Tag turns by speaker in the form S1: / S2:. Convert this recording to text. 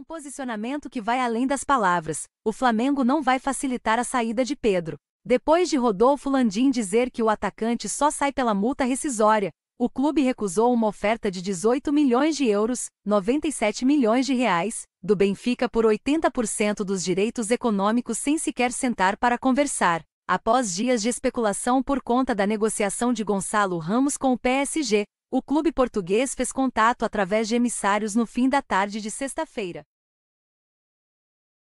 S1: Um posicionamento que vai além das palavras. O Flamengo não vai facilitar a saída de Pedro. Depois de Rodolfo Landim dizer que o atacante só sai pela multa rescisória, o clube recusou uma oferta de 18 milhões de euros, 97 milhões de reais, do Benfica por 80% dos direitos econômicos sem sequer sentar para conversar. Após dias de especulação por conta da negociação de Gonçalo Ramos com o PSG, o clube português fez contato através de emissários no fim da tarde de sexta-feira.